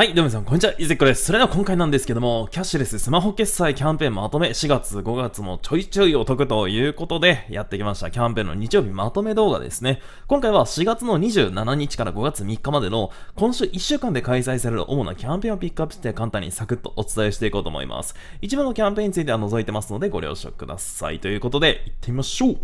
はい、どうも皆さん、こんにちは。いずっこです。それでは今回なんですけども、キャッシュレススマホ決済キャンペーンまとめ、4月、5月もちょいちょいお得ということで、やってきました。キャンペーンの日曜日まとめ動画ですね。今回は4月の27日から5月3日までの、今週1週間で開催される主なキャンペーンをピックアップして、簡単にサクッとお伝えしていこうと思います。一部のキャンペーンについては除いてますので、ご了承ください。ということで、行ってみましょう。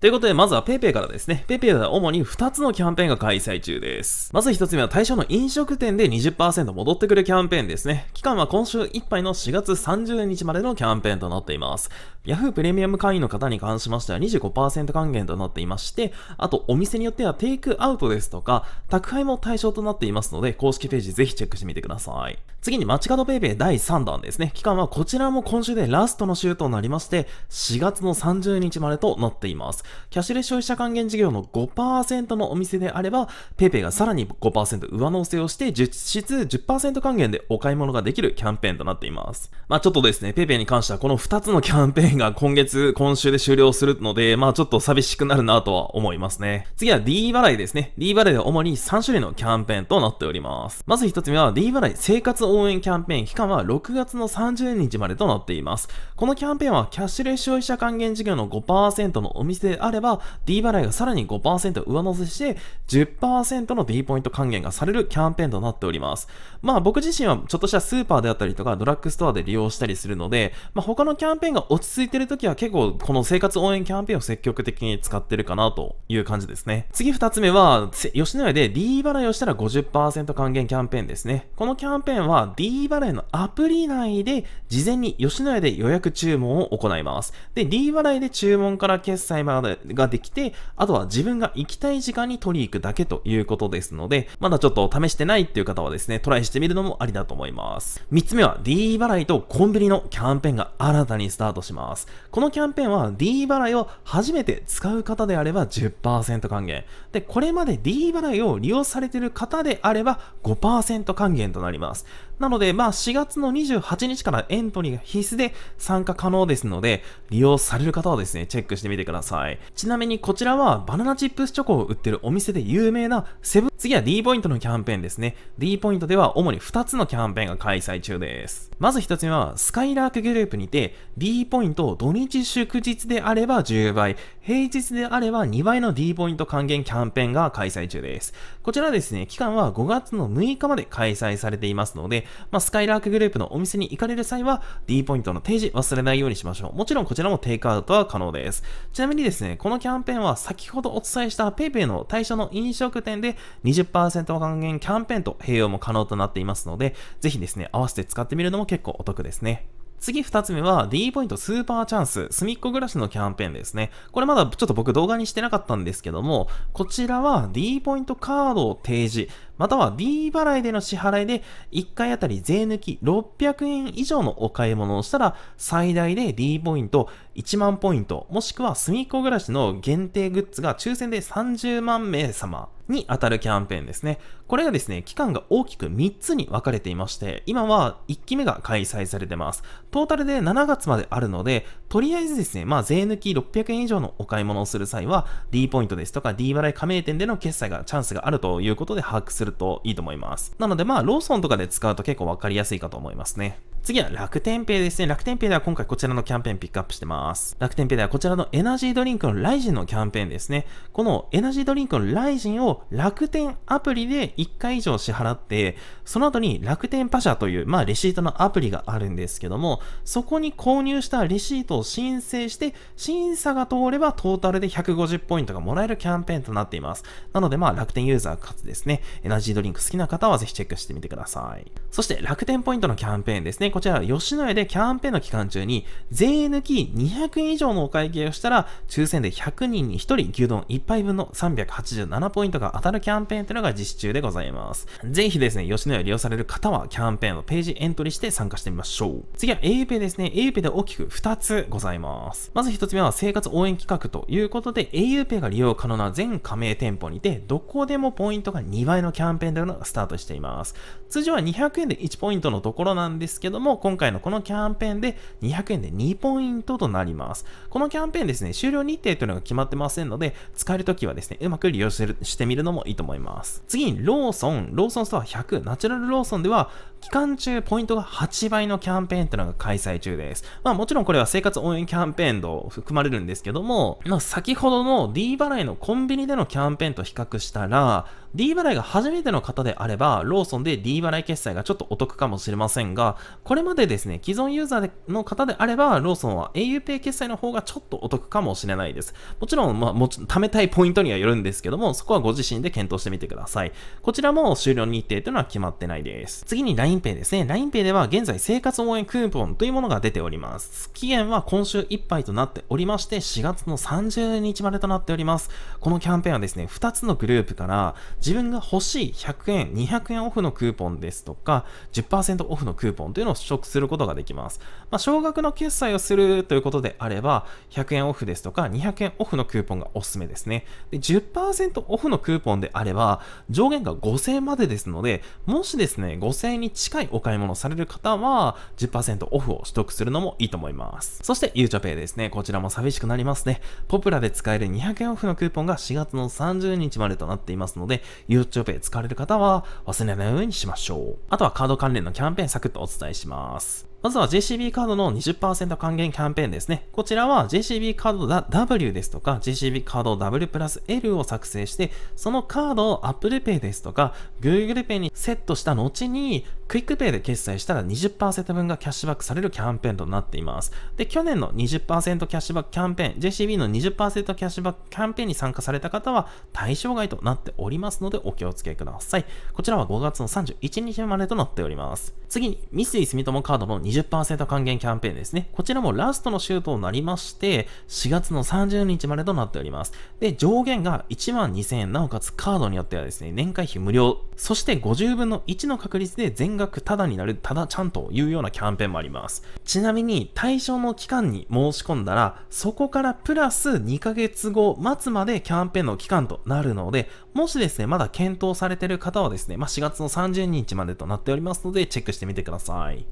ということで、まずは PayPay からですね。PayPay では主に2つのキャンペーンが開催中です。まず1つ目は対象の飲食店で20%戻ってくるキャンペーンですね。期間は今週いっぱいの4月30日までのキャンペーンとなっています。Yahoo プレミアム会員の方に関しましては25%還元となっていまして、あとお店によってはテイクアウトですとか、宅配も対象となっていますので、公式ページぜひチェックしてみてください。次に街角 PayPay 第3弾ですね。期間はこちらも今週でラストの週となりまして、4月の30日までとなっています。キャッシュレス消費者還元事業の5%のお店であれば、PayPay がさらに5%上乗せをして、実質10%還元でお買い物ができるキャンペーンとなっています。まあちょっとですね、PayPay に関してはこの2つのキャンペーンが今月、今週で終了するので、まあちょっと寂しくなるなとは思いますね。次は D 払いですね。D 払いでは主に3種類のキャンペーンとなっております。まず1つ目は D 払い生活応援キャンペーン期間は6月の30日までとなっています。このキャンペーンはキャッシュレス消費者還元事業の5%のお店であれば、D 払いがさらに5%上乗せして10、の D ポイント還元がされるキャンペーンとなっております。まあ僕自身はちょっとしたスーパーであったりとか、ドラッグストアで利用したりするので、まあ、他のキャンペーンが落ち着いてる時は結構この生活応援キャンペーンを積極的に使ってるかなという感じですね。次2つ目は、吉野家で D 払いをしたら50%還元キャンペーンですね。このキャンペーンは D 払いのアプリ内で事前に吉野家で予約注文を行います。で、D 払いで注文から決済まででができて、あとは自分が行きたい時間に取り行くだけということですので、まだちょっと試してないっていう方はですね、トライしてみるのもありだと思います。3つ目は D 払いとコンビニのキャンペーンが新たにスタートします。このキャンペーンは D 払いを初めて使う方であれば10%還元。で、これまで D 払いを利用されている方であれば5%還元となります。なので、まあ、4月の28日からエントリーが必須で参加可能ですので、利用される方はですね、チェックしてみてください。ちなみにこちらは、バナナチップスチョコを売ってるお店で有名なセブン、次は D ポイントのキャンペーンですね。D ポイントでは主に2つのキャンペーンが開催中です。まず1つ目は、スカイラークグループにて、D ポイントを土日祝日であれば10倍、平日であれば2倍の D ポイント還元キャンペーンが開催中です。こちらですね、期間は5月の6日まで開催されていますので、まあ、スカイラークグループのお店に行かれる際は D ポイントの提示忘れないようにしましょう。もちろんこちらもテイクアウトは可能です。ちなみにですね、このキャンペーンは先ほどお伝えした PayPay の対象の飲食店で20%還元キャンペーンと併用も可能となっていますので、ぜひですね、合わせて使ってみるのも結構お得ですね。次2つ目は D ポイントスーパーチャンス、隅っこ暮らしのキャンペーンですね。これまだちょっと僕動画にしてなかったんですけども、こちらは D ポイントカードを提示。または D 払いでの支払いで1回あたり税抜き600円以上のお買い物をしたら最大で D ポイント1万ポイントもしくは住っこ暮らしの限定グッズが抽選で30万名様に当たるキャンペーンですね。これがですね、期間が大きく3つに分かれていまして、今は1期目が開催されてます。トータルで7月まであるので、とりあえずですね、まあ税抜き600円以上のお買い物をする際は D ポイントですとか D 払い加盟店での決済がチャンスがあるということで把握するするといいと思います。なのでまあ、ローソンとかで使うと結構わかりやすいかと思いますね。次は楽天ペイですね。楽天ペイでは今回こちらのキャンペーンピックアップしてます。楽天ペイではこちらのエナジードリンクのライジンのキャンペーンですね。このエナジードリンクのライジンを楽天アプリで1回以上支払って、その後に楽天パシャという、まあレシートのアプリがあるんですけども、そこに購入したレシートを申請して、審査が通ればトータルで150ポイントがもらえるキャンペーンとなっています。なのでまあ楽天ユーザーかつですね、エナジードリンク好きな方はぜひチェックしてみてください。そして楽天ポイントのキャンペーンですね。で、こちらは吉野家でキャンペーンの期間中に、税抜き200円以上のお会計をしたら、抽選で100人に1人牛丼1杯分の387ポイントが当たるキャンペーンというのが実施中でございます。ぜひですね、吉野家利用される方は、キャンペーンのページエントリーして参加してみましょう。次は a u p ですね。a u p で大きく2つございます。まず1つ目は生活応援企画ということで、a u p が利用可能な全加盟店舗にて、どこでもポイントが2倍のキャンペーンというのがスタートしています。通常は200円で1ポイントのところなんですけどども、今回のこのキャンペーンで200円で2ポイントとなります。このキャンペーンですね、終了日程というのが決まってませんので、使えるときはですね、うまく利用してみるのもいいと思います。次に、ローソン、ローソンストア100、ナチュラルローソンでは、期間中ポイントが8倍のキャンペーンってのが開催中です。まあもちろんこれは生活応援キャンペーンと含まれるんですけども、まあ先ほどの D 払いのコンビニでのキャンペーンと比較したら、D 払いが初めての方であれば、ローソンで D 払い決済がちょっとお得かもしれませんが、これまでですね、既存ユーザーの方であれば、ローソンは auPay 決済の方がちょっとお得かもしれないです。もちろん、まあ、もち貯めたいポイントにはよるんですけども、そこはご自身で検討してみてください。こちらも終了日程というのは決まってないです。次に LINE LINEPay ですね。LINEPay では現在生活応援クーポンというものが出ております。期限は今週いっぱいとなっておりまして、4月の30日までとなっております。このキャンペーンはですね、2つのグループから自分が欲しい100円、200円オフのクーポンですとか、10%オフのクーポンというのを取得することができます。まあ、少額の決済をするということであれば、100円オフですとか、200円オフのクーポンがおすすめですね。で10%オフのクーポンであれば、上限が5000円までですので、もしですね、5000円に近いお買い物される方は10%オフを取得するのもいいと思います。そしてゆうちょペイですね。こちらも寂しくなりますね。ポプラで使える200円オフのクーポンが4月の30日までとなっていますので、ゆうちょペイ使われる方は忘れないようにしましょう。あとはカード関連のキャンペーンサクッとお伝えします。まずは JCB カードの20%還元キャンペーンですね。こちらは JCB カード W ですとか JCB カード W プラス L を作成して、そのカードを Apple Pay ですとか Google Pay にセットした後に、クイックペイで決済したら20%分がキャッシュバックされるキャンペーンとなっています。で、去年の20%キャッシュバックキャンペーン、JCB の20%キャッシュバックキャンペーンに参加された方は対象外となっておりますのでお気をつけください。こちらは5月の31日までとなっております。次に、三井住友カードの20%還元キャンペーンですね。こちらもラストの週となりまして、4月の30日までとなっております。で、上限が1万2000円、なおかつカードによってはですね、年会費無料、そして50分の1の確率で全額タダになる、タダちゃんというようなキャンペーンもあります。ちなみに、対象の期間に申し込んだら、そこからプラス2ヶ月後、末までキャンペーンの期間となるので、もしですね、まだ検討されている方はですね、まあ、4月の30日までとなっておりますので、チェックしてみてください。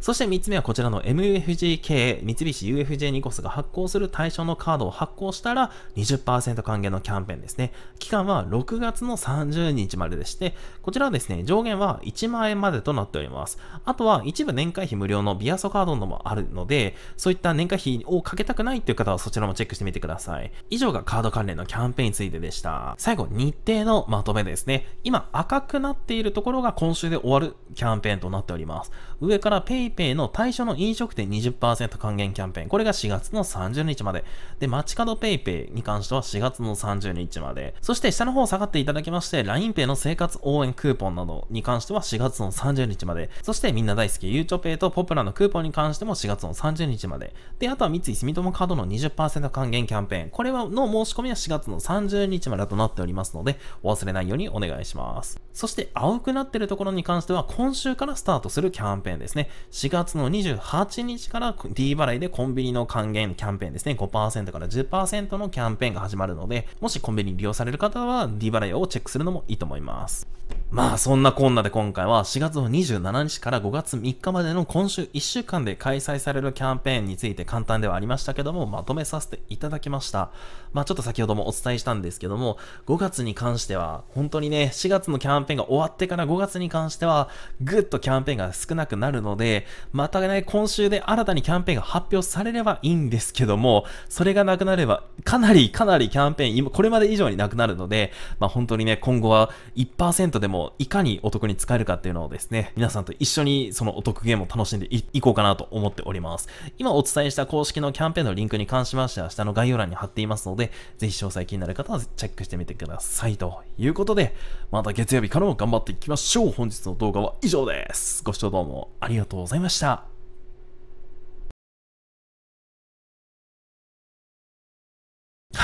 そして3つ目はこちらの m u f g k 三菱 UFJ ニコスが発行する対象のカードを発行したら20%還元のキャンペーンですね。期間は6月の30日まででして、こちらはですね、上限は1万円までとなっております。あとは一部年会費無料のビアソカードのもあるので、そういった年会費をかけたくないという方はそちらもチェックしてみてください。以上がカード関連のキャンペーンについてでした。最後、日程のまとめですね。今赤くなっているところが今週で終わるキャンペーンとなっております。上から PayPay の対象の飲食店20%還元キャンペーン、これが4月の30日まで。で、街角 PayPay に関しては4月の30日まで。そして下の方下がっていただきまして、LINEPay の生活応援クーポンなどに関しては4月の30日まで。そしてみんな大好き、ゆうちょ Pay とポプラのクーポンに関しても4月の30日まで。で、あとは三井住友カードの20%還元キャンペーン。これはの申し込みは4月の30日までとなっておりますので、お忘れないようにお願いします。そして青くなってるところに関しては今週からスタートするキャンペーンですね。4月の28日から D 払いでコンビニの還元キャンペーンですね、5%から10%のキャンペーンが始まるので、もしコンビニ利用される方は D 払いをチェックするのもいいと思います。まあそんなこんなで今回は4月の27日から5月3日までの今週1週間で開催されるキャンペーンについて簡単ではありましたけどもまとめさせていただきました。まあちょっと先ほどもお伝えしたんですけども5月に関しては本当にね4月のキャンペーンが終わってから5月に関してはぐっとキャンペーンが少なくなるのでまたね今週で新たにキャンペーンが発表されればいいんですけどもそれがなくなればかなりかなりキャンペーン今これまで以上になくなるのでまあ本当にね今後は1% 1%でもいかにお得に使えるかっていうのをですね、皆さんと一緒にそのお得ゲームを楽しんでいこうかなと思っております。今お伝えした公式のキャンペーンのリンクに関しましては下の概要欄に貼っていますので、ぜひ詳細気になる方はチェックしてみてください。ということで、また月曜日からも頑張っていきましょう。本日の動画は以上です。ご視聴どうもありがとうございました。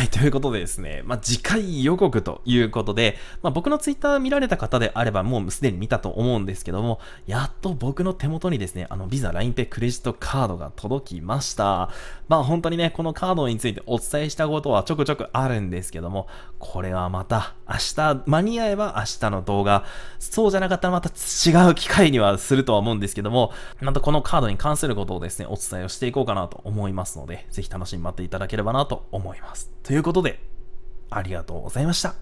はい、ということでですね、まあ、次回予告ということで、まあ、僕のツイッター見られた方であればもうすでに見たと思うんですけども、やっと僕の手元にですね、あの、ビザ、LINEPay、クレジットカードが届きました。まあ、本当にね、このカードについてお伝えしたことはちょくちょくあるんですけども、これはまた明日、間に合えば明日の動画、そうじゃなかったらまた違う機会にはするとは思うんですけども、またこのカードに関することをですね、お伝えをしていこうかなと思いますので、ぜひ楽しみに待っていただければなと思います。ということで、ありがとうございました。